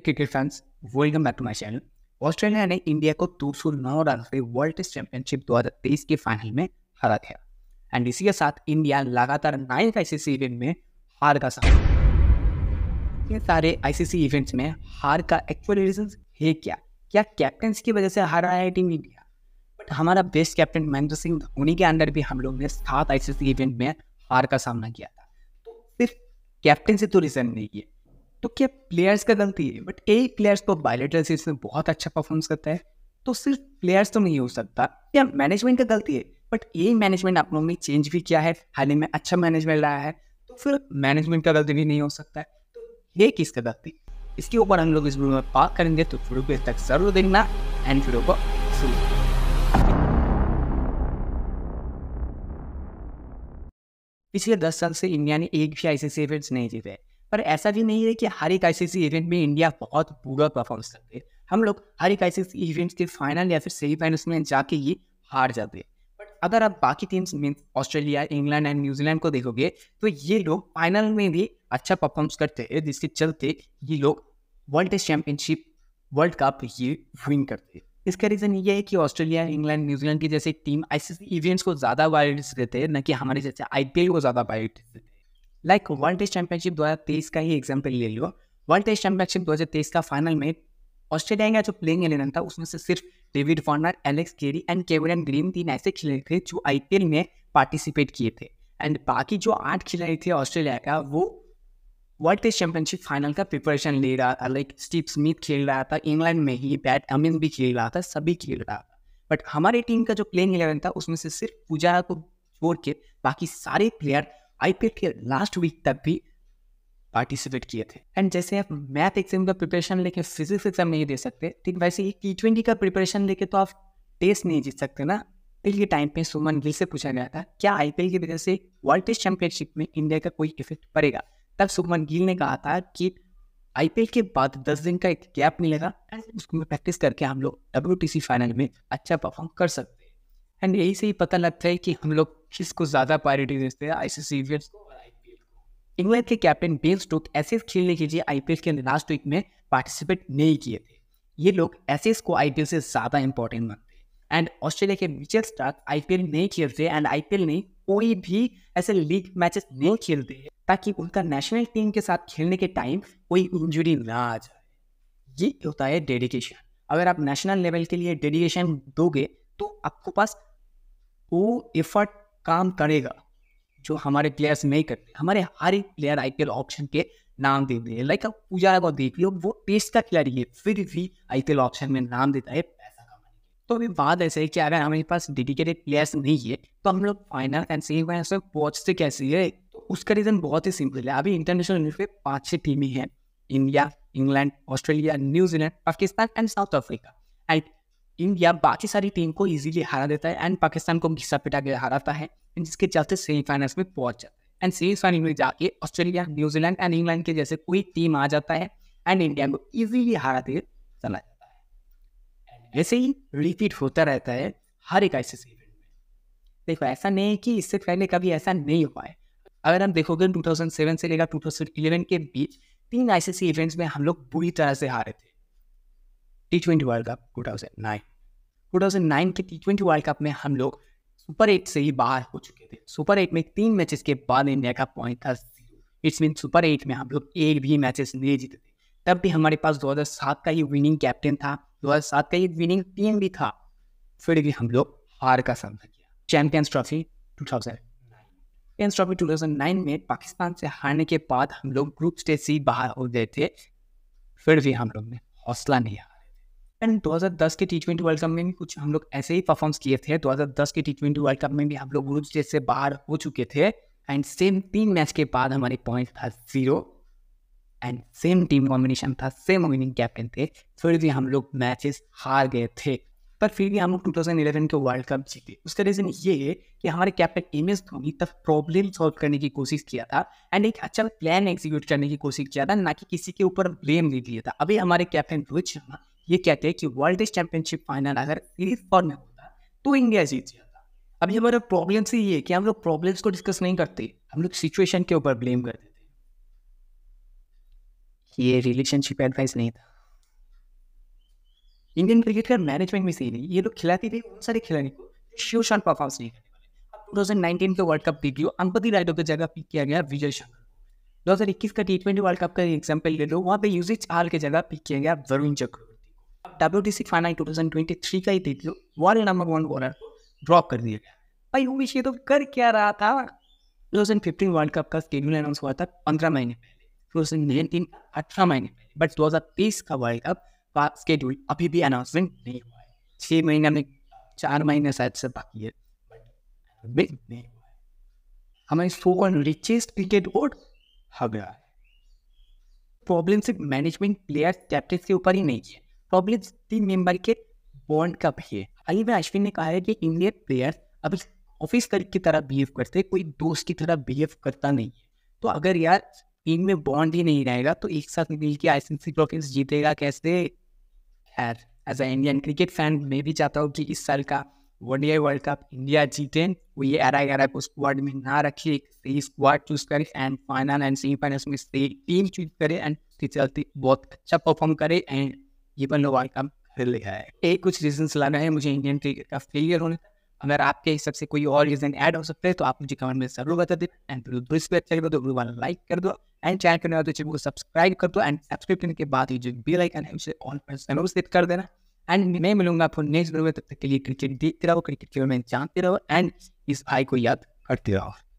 cricket fans welcome back to my channel Australia ने India को 209 run से world test championship 2023 के final में हरा दिया एंड इसी के साथ इंडिया लगातार नाइन्थ आईसीसी इवेंट में हार का सामना ये सारे आईसीसी इवेंट्स में हार का एक्चुअल रीजन है क्या क्या कैप्टन की वजह से हार आया टीम इंडिया बट हमारा बेस्ट कैप्टन महेंद्र सिंह धोनी के अंडर भी हम लोग ने सात आईसीसी इवेंट में हार का सामना किया था तो सिर्फ कैप्टन से तो रीजन नहीं है तो क्या प्लेयर्स का गलती तो है बट एक प्लेयर्स तो बायोलेटरल सीरीज में बहुत अच्छा परफॉर्मेंस करता है तो सिर्फ प्लेयर्स तो नहीं हो सकता या मैनेजमेंट का गलती है बट ये मैनेजमेंट आप लोगों ने चेंज भी किया है हाल ही में अच्छा मैनेजमेंट रहा है तो फिर मैनेजमेंट का गलती भी नहीं हो सकता है तो ये किसका गलती इसके ऊपर हम लोग इस वीडियो में बात करेंगे तो वीडियो को तक जरूर देखना एंड वीडियो को सुनना पिछले दस साल से इंडिया ने एक भी आईसीसी इवेंट्स नहीं जीते पर ऐसा भी नहीं है कि हर एक आई इवेंट में इंडिया बहुत बुरा परफॉर्मेंस करते हैं हम लोग हर एक सी इवेंट के फाइनल या फिर सेमीफाइनल्स में जाके ये हार जाते हैं बट अगर आप बाकी teams mean Australia England and New Zealand को देखोगे तो ये लोग फाइनल में भी अच्छा परफॉर्मेंस करते हैं जिसके चलते ये लोग world test championship world cup ये विन करते हैं इसका रीज़न ये है कि ऑस्ट्रेलिया इंग्लैंड न्यूजीलैंड की जैसे टीम आई इवेंट्स को ज़्यादा प्रायोरिटीज देते हैं न कि हमारे जैसे आई को ज़्यादा प्रायोरिटीज देते हैं लाइक वर्ल्ड टेस्ट चैंपियनशिप दो का ही एग्जाम्पल ले लो वर्ल्ड टेस्ट चैंपियनशिप दो का फाइनल में ऑस्ट्रेलिया का जो प्लेइंग एलेवन था उसमें से सिर्फ David Warner Alex Carey and Cameron Green तीन ऐसे खिलाड़ी थे जो आई में पार्टिसिपेट किए थे एंड बाकी जो आठ खिलाड़ी थे ऑस्ट्रेलिया का वो वर्ल्ड टेस्ट चैंपियनशिप फाइनल का प्रिपरेशन ले रहा था लाइक स्टीव स्मिथ खेल रहा था इंग्लैंड में ही बैट अमिन भी खेल रहा था सभी खेल रहा था बट हमारी टीम का जो प्लेइंग एलेवन था उसमें से सिर्फ पूजा को छोड़ के बाकी सारे प्लेयर आईपीएल के लास्ट वीक तक भी पार्टिसिपेट किए थे एंड जैसे आप मैथ एग्जाम का प्रिपरेशन लेके फिजिक्स एग्जाम नहीं दे सकते ठीक वैसे ही टी ट्वेंटी का प्रिपरेशन लेके तो आप टेस्ट नहीं जीत सकते ना आई के टाइम पे सुमन गिल से पूछा गया था क्या आईपीएल की वजह से वर्ल्ड टेस्ट चैंपियनशिप में इंडिया का कोई इफेक्ट पड़ेगा तब सुमन गिल ने कहा था कि आई के बाद दस दिन का एक गैप मिलेगा उसको प्रैक्टिस करके हम लोग डब्ल्यू फाइनल में अच्छा परफॉर्म कर सकते एंड यही से ही पता लगता है कि हम लोग किसको ज़्यादा प्रायोरिटी देते हैं आई सी सी को इंग्लैंड के कैप्टन बेन स्टोक ऐसे खेलने के लिए आई के लास्ट वीक में पार्टिसिपेट नहीं किए थे ये लोग ऐसे को आई से ज़्यादा इंपॉर्टेंट मानते हैं एंड ऑस्ट्रेलिया के मिचेल स्टार्क आई नहीं खेलते एंड आई नहीं कोई भी ऐसे लीग मैचेस नहीं खेलते ताकि उनका नेशनल टीम के साथ खेलने के टाइम कोई इंजुरी ना आ जाए ये होता है डेडिकेशन अगर आप नेशनल लेवल के लिए डेडिकेशन दोगे तो आपको पास वो एफर्ट काम करेगा जो हमारे प्लेयर्स नहीं करते हमारे हर एक प्लेयर आई एल ऑप्शन के नाम दे दिए लाइक अब पूजा को देख लियो वो टेस्ट का खिलाड़ी है फिर भी आई एल ऑप्शन में नाम देता है तो अभी बात ऐसे है कि अगर हमारे पास डेडिकेटेड प्लेयर्स नहीं है तो हम लोग फाइनल एंड सेमी फाइनल से पहुँचते कैसे है तो उसका रीज़न बहुत ही सिंपल है अभी इंटरनेशनल लेवल पे पाँच छः टीमें हैं India England Australia New Zealand Pakistan and South Africa and India बाकी सारी टीम को इजीली हरा देता है एंड पाकिस्तान को घिसा पिटा के हराता है जिसके चलते सेमीफाइनल्स में पहुंच जाता है एंड सेमीफाइनल में जाके ऑस्ट्रेलिया न्यूजीलैंड एंड इंग्लैंड के जैसे कोई टीम आ जाता है एंड इंडिया को इजीली हराते चला जाता है वैसे ही रिपीट होता रहता है हर एक आईसीसी इवेंट में देखो ऐसा नहीं कि इससे पहले कभी ऐसा नहीं हुआ है अगर हम देखोगे 2007 से लेकर 2011 के बीच तीन आईसीसी इवेंट्स में हम लोग बुरी तरह से हारे थे T twenty world cup two thousand nine two thousand nine के टी ट्वेंटी वर्ल्ड कप में हम लोग सुपर एट से ही बाहर हो चुके थे सुपर एट में तीन मैचेस के बाद इंडिया का पॉइंट था इट्स मीन सुपर एट में हम लोग एक भी मैचेस नहीं जीते थे तब भी हमारे पास 2007 का ही विनिंग कैप्टन था 2007 का ही विनिंग टीम भी था फिर भी हम लोग हार का सामना किया चैंपियंस ट्रॉफी 2009 चैंपियंस ट्रॉफी 2009 में पाकिस्तान से हारने के बाद हम लोग ग्रुप स्टेज से ही बाहर हो गए थे फिर भी हम लोग ने हौसला नहीं हारा एंड 2010 के टी ट्वेंटी वर्ल्ड कप में भी कुछ हम लोग ऐसे ही परफॉर्म्स किए थे 2010 के टी ट्वेंटी वर्ल्ड कप में भी हम लोग ग्रुप स्टेज से बाहर हो चुके थे एंड सेम तीन मैच के बाद हमारे पॉइंट था zero and same team combination था सेम विनिंग कैप्टन थे फिर भी हम लोग मैचेस हार गए थे पर फिर भी हम लोग इलेवन के वर्ल्ड कप जीते उसका रीज़न ये है कि हमारे कैप्टन एम एस धोनी तब प्रॉब्लम सॉल्व करने की कोशिश किया था एंड एक अच्छा प्लान एग्जीक्यूट करने की कोशिश किया था ना कि किसी के ऊपर ब्लेम नहीं दिया था अभी हमारे कैप्टन रोहित शर्मा ये कहते हैं कि वर्ल्ड टेस्ट चैंपियनशिप फाइनल अगर सीरीज फॉर में होता तो इंडिया जीत जाता अभी हमारा प्रॉब्लम से ये है कि हम लोग प्रॉब्लम्स को डिस्कस नहीं करते हम लोग सिचुएशन के ऊपर ब्लेम करते देते ये रिलेशनशिप एडवाइस नहीं था इंडियन क्रिकेट का मैनेजमेंट में सही नहीं ये लोग खिलाते थे उन सारे खिलाड़ी को शिव शान परफॉर्मेंस नहीं करने वाले टू थाउजेंड नाइनटीन के वर्ल्ड कप देख लो अंपति राइडो की जगह पिक किया गया विजय शंकर दो हज़ार इक्कीस का टी ट्वेंटी वर्ल्ड कप का एग्जाम्पल ले लो वहाँ पे यूजिच आर के जगह पिक किया गया Varun Chakravarthy W T C final two thousand twenty three का ही देख लो world number one bowler drop कर दिया तो कर क्या रहा था two thousand fifteen world cup का स्केड्यूल अनाउंस हुआ था पंद्रह महीने टू थाउजेंड नाइनटीन अठारह महीने बट दो हज़ार तेईस का वर्ल्ड कप का स्केड्यूल अभी भी अनाउंसमेंट नहीं हुआ है छः महीने में चार महीने शायद से बाकी है नहीं हमारे रिचेस्ट क्रिकेट बोर्ड प्रॉब्लम सिर्फ मैनेजमेंट प्लेयर्स कैप्टन के ऊपर ही नहीं है प्रॉब्लम तीन मेंबर के बॉन्ड का भी है अली में अश्विन ने कहा है कि इंडियन प्लेयर अभी ऑफिस की तरह बिहेव करते हैं कोई दोस्त की तरह बिहेव करता नहीं है तो अगर यार टीम में बॉन्ड ही नहीं रहेगा तो एक साथ मिल के आईसीसी ट्रॉफी जीतेगा कैसे यार as a Indian cricket fan मैं भी चाहता हूँ कि इस साल का वनडे वर्ल्ड कप इंडिया जीते वो ये एरा एरा को स्क्वाड में ना रखे एक सही स्क्वाड चूज करे एंड फाइनल एंड सेमीफाइनल में सही टीम चूज करे एंड चलते बहुत अच्छा परफॉर्म करे एंड ये लो वर्ल्ड कप फिर लिया है एक कुछ रीजन लाना है मुझे इंडियन क्रिकेट का फेलियर होने अगर आपके हिसाब से कोई और रीजन ऐड हो सकते हैं तो आप मुझे कमेंट में जरूर बता दें एंड वीडियो इस पर अच्छा लगे तो लाइक कर दो एंड चैनल करने वाले चैनल को सब्सक्राइब कर दो एंड सब्सक्राइब करने के बाद जो बेल आइकन है उसे ऑन पर सेट कर देना एंड मैं मिलूंगा आपको नेक्स्ट वीडियो में तब तक के लिए क्रिकेट देखते रहो क्रिकेट के बारे में जानते रहो एंड इस भाई को याद करते रहो